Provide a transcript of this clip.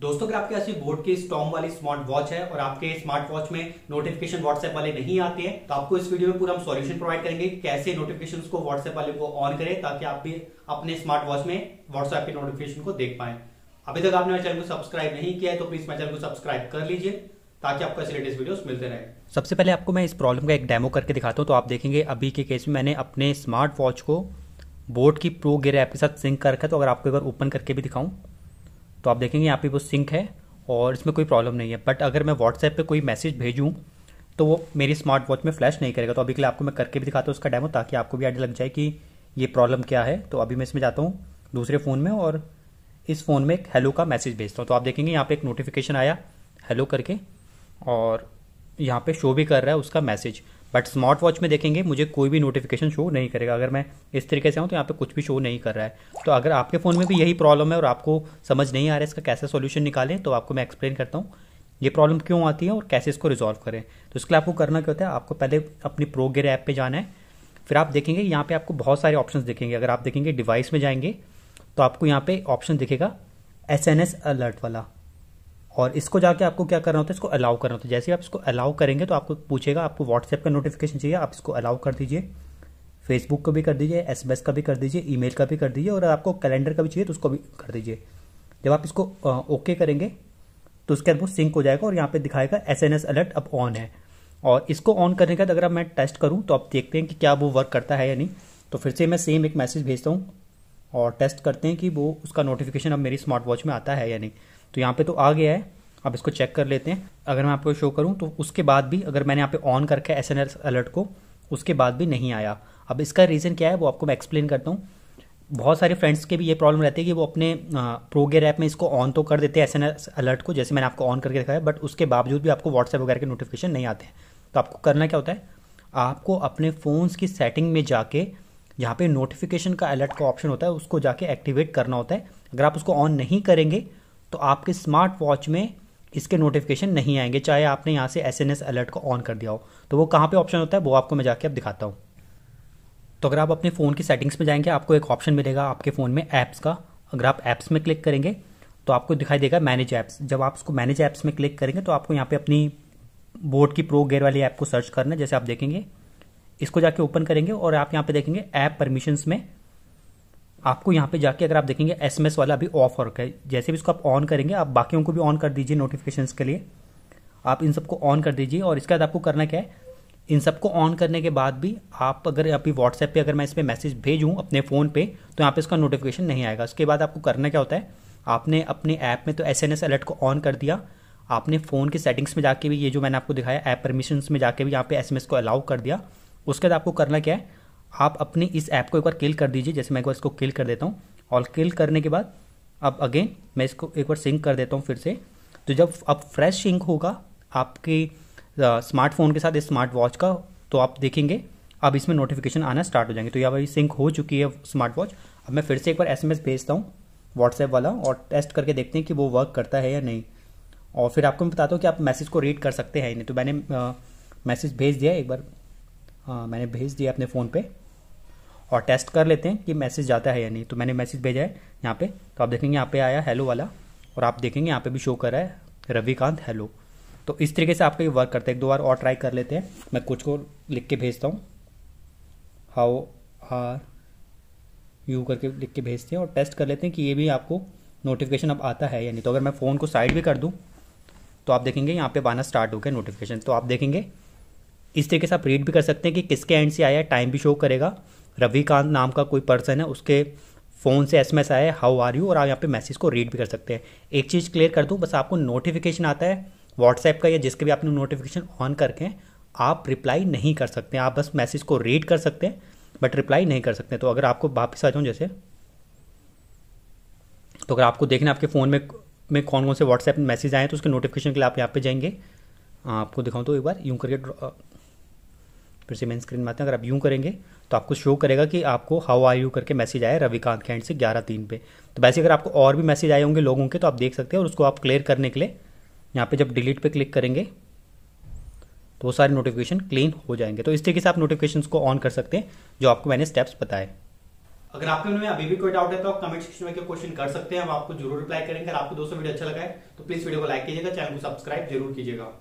दोस्तों अगर आपके पास बोर्ड की स्टॉम वाली स्मार्ट वॉच है और आपके स्मार्ट वॉच में नोटिफिकेशन व्हाट्सएप वाले नहीं आते हैं तो आपको इस वीडियो में पूरा हम सॉल्यूशन प्रोवाइड करेंगे कैसे नोटिफिकेशन को व्हाट्सएप वाले को ऑन करें ताकि आप भी अपने स्मार्ट वॉच में व्हाट्सएप के नोटिफिकेशन को देख पाए अभी तक आपने मेरे चैनल को सब्सक्राइब नहीं किया है तो प्लीज मेरे चैनल को सब्सक्राइब कर लीजिए ताकि आपको ऐसे लेटेस्ट वीडियोस मिलते रहे सबसे पहले आपको मैं इस प्रॉब्लम का एक डेमो करके दिखाता हूँ तो आप देखेंगे अभी के केस में मैंने अपने स्मार्ट वॉच को बोर्ड की प्रो गियर ऐप के साथ सिंक कर रखा है तो अगर आपको एक बार ओपन करके भी दिखाऊँ तो आप देखेंगे यहाँ पे वो सिंक है और इसमें कोई प्रॉब्लम नहीं है बट अगर मैं व्हाट्सएप पे कोई मैसेज भेजूँ तो वो मेरी स्मार्ट वॉच में फ्लैश नहीं करेगा तो अभी के लिए आपको मैं करके भी दिखाता हूँ उसका डेमो ताकि आपको भी आइडिया लग जाए कि ये प्रॉब्लम क्या है तो अभी मैं इसमें जाता हूँ दूसरे फ़ोन में और इस फ़ोन में एक हेलो का मैसेज भेजता हूँ तो आप देखेंगे यहाँ पर एक नोटिफिकेशन आया हेलो करके और यहाँ पर शो भी कर रहा है उसका मैसेज बट स्मार्ट वॉच में देखेंगे मुझे कोई भी नोटिफिकेशन शो नहीं करेगा अगर मैं इस तरीके से आऊँ तो यहाँ पे कुछ भी शो नहीं कर रहा है तो अगर आपके फ़ोन में भी यही प्रॉब्लम है और आपको समझ नहीं आ रहा है इसका कैसे सोल्यूशन निकालें तो आपको मैं एक्सप्लेन करता हूँ ये प्रॉब्लम क्यों आती है और कैसे इसको रिजॉल्व करें तो इसके लिए आपको करना क्या होता है आपको पहले अपनी प्रोगेर ऐप पर जाना है फिर आप देखेंगे यहाँ पर आपको बहुत सारे ऑप्शन दिखेंगे अगर आप देखेंगे डिवाइस में जाएंगे तो आपको यहाँ पर ऑप्शन दिखेगा एस अलर्ट वाला और इसको जाके आपको क्या करना होता है इसको अलाउ करना होता है जैसे आप इसको अलाउ करेंगे तो आपको पूछेगा आपको व्हाट्सएप का नोटिफिकेशन चाहिए आप इसको अलाउ कर दीजिए फेसबुक का भी कर दीजिए एस का भी कर दीजिए ईमेल का भी कर दीजिए और आपको कैलेंडर का भी चाहिए तो उसको भी कर दीजिए जब आप इसको ओके करेंगे तो उसके बाद वो सिंक हो जाएगा और यहाँ पे दिखाएगा एस एन एस अलर्ट अब ऑन है और इसको ऑन करने का अगर मैं टेस्ट करूँ तो आप देखते हैं कि क्या वो वर्क करता है या नहीं तो फिर से मैं सेम एक मैसेज भेजता हूँ और टेस्ट करते हैं कि वो उसका नोटिफिकेशन अब मेरी स्मार्ट वॉच में आता है या नहीं तो यहाँ पे तो आ गया है अब इसको चेक कर लेते हैं अगर मैं आपको शो करूँ तो उसके बाद भी अगर मैंने यहाँ पे ऑन करके एस अलर्ट को उसके बाद भी नहीं आया अब इसका रीज़न क्या है वो आपको मैं एक्सप्लेन करता हूँ बहुत सारे फ्रेंड्स के भी ये प्रॉब्लम रहती है कि वो अपने प्रोगेयर ऐप में इसको ऑन तो कर देते हैं एस अलर्ट को जैसे मैंने आपको ऑन करके दिखाया है बट उसके बावजूद भी आपको व्हाट्सएप वगैरह के नोटिफिकेशन नहीं आते हैं तो आपको करना क्या होता है आपको अपने फ़ोन्स की सेटिंग में जाके यहाँ पे नोटिफिकेशन का अलर्ट का ऑप्शन होता है उसको जाके एक्टिवेट करना होता है अगर आप उसको ऑन नहीं करेंगे तो आपके स्मार्ट वॉच में इसके नोटिफिकेशन नहीं आएंगे चाहे आपने यहाँ से एस एन एस अलर्ट को ऑन कर दिया हो तो वो कहाँ पे ऑप्शन होता है वो आपको मैं जाके अब दिखाता हूँ तो अगर आप अपने फ़ोन की सेटिंग्स में जाएंगे आपको एक ऑप्शन मिलेगा आपके फ़ोन में ऐप्स का अगर आप ऐप्स में क्लिक करेंगे तो आपको दिखाई देगा मैनेज ऐप्स जब आप उसको मैनेज ऐप्स में क्लिक करेंगे तो आपको यहाँ पर अपनी बोर्ड की प्रो गेयर वाली ऐप को सर्च करना है जैसे आप देखेंगे इसको जाके ओपन करेंगे और आप यहाँ पे देखेंगे ऐप परमिशंस में आपको यहाँ पे जाके अगर आप देखेंगे एसएमएस वाला भी ऑफ हो रखा है जैसे भी इसको आप ऑन करेंगे आप बाकियों को भी ऑन कर दीजिए नोटिफिकेशन के लिए आप इन सबको ऑन कर दीजिए और इसके बाद आपको करना क्या है इन सबको ऑन करने के बाद भी आप अगर अभी व्हाट्सएप पे अगर मैं इस पर मैसेज भेजूँ अपने फ़ोन पे तो यहाँ पे इसका नोटिफिकेशन नहीं आएगा उसके बाद आपको करना क्या होता है आपने अपने ऐप में तो एस एन एस अलर्ट को ऑन कर दिया आपने फ़ोन के सेटिंग्स में जाके भी ये जो मैंने आपको दिखाया ऐप परमिशन में जाके भी यहाँ पे एस को अलाउ कर दिया उसके बाद आपको करना क्या है आप अपनी इस ऐप को एक बार किल कर दीजिए जैसे मैं एक बार इसको किल कर देता हूँ और किल करने के बाद अब अगेन मैं इसको एक बार सिंक कर देता हूँ फिर से तो जब अब फ्रेश सिंक होगा आपके स्मार्टफोन के साथ इस स्मार्ट वॉच का तो आप देखेंगे अब इसमें नोटिफिकेशन आना स्टार्ट हो जाएंगे तो यहाँ पर सिंक हो चुकी है स्मार्ट वॉच अब मैं फिर से एक बार एस भेजता हूँ व्हाट्सएप वाला और टेस्ट करके देखते हैं कि वो वर्क करता है या नहीं और फिर आपको मैं बताता हूँ कि आप मैसेज को रीड कर सकते हैं नहीं तो मैंने मैसेज भेज दिया एक बार आ, मैंने भेज दिया अपने फ़ोन पे और टेस्ट कर लेते हैं कि मैसेज जाता है या नहीं तो मैंने मैसेज भेजा है यहाँ पे तो आप देखेंगे यहाँ पे आया हेलो वाला और आप देखेंगे यहाँ पे भी शो कर रहा है रविकांत हेलो तो इस तरीके से आपका ये वर्क करता है एक दो बार और ट्राई कर लेते हैं मैं कुछ को लिख के भेजता हूँ हाउ आर यू करके लिख के भेजते हैं और टेस्ट कर लेते हैं कि ये भी आपको नोटिफिकेशन अब आता है या नहीं तो अगर मैं फ़ोन को साइड भी कर दूँ तो आप देखेंगे यहाँ पे आना स्टार्ट हो गया नोटिफिकेशन तो आप देखेंगे इस तरीके से आप रीड भी कर सकते हैं कि किसके एंड से आया टाइम भी शो करेगा रवि कांत नाम का कोई पर्सन है उसके फ़ोन से एस आया है हाउ आर यू और आप यहाँ पे मैसेज को रीड भी कर सकते हैं एक चीज़ क्लियर कर दूँ बस आपको नोटिफिकेशन आता है व्हाट्सएप का या जिसके भी आपने नोटिफिकेशन ऑन करके आप रिप्लाई नहीं कर सकते आप बस मैसेज को रीड कर सकते हैं बट रिप्लाई नहीं कर सकते तो अगर आपको वापस आ जाऊँ जैसे तो अगर आपको देखना आपके फ़ोन में में कौन कौन से व्हाट्सएप मैसेज आए तो उसके नोटिफिकेशन के लिए आप यहाँ पे जाएंगे आपको दिखाऊँ तो एक बार यूं करके फिर से मेन स्क्रीन में आते हैं अगर आप यूँ करेंगे तो आपको शो करेगा कि आपको हाउ आर यू करके मैसेज आया रविकांत खैंड से ग्यारह तीन पे तो वैसे अगर आपको और भी मैसेज आए होंगे लोगों के तो आप देख सकते हैं और उसको आप क्लियर करने के लिए यहाँ पे जब डिलीट पे क्लिक करेंगे तो वो सारे नोटिफिकेशन क्लीन हो जाएंगे तो इस तरीके से आप नोटिफिकेशन को ऑन कर सकते हैं जो आपको मैंने स्टेप्स बताए अगर आपके में अभी भी कोई डाउट है तो आप कमेंट सेक्शन में क्वेश्चन कर सकते हैं हम आपको जरूर रिप्लाई करेंगे अगर आपको दोस्तों वीडियो अच्छा लगा है तो प्लीज वीडियो को लाइक कीजिएगा चैनल को सब्सक्राइब जरूर कीजिएगा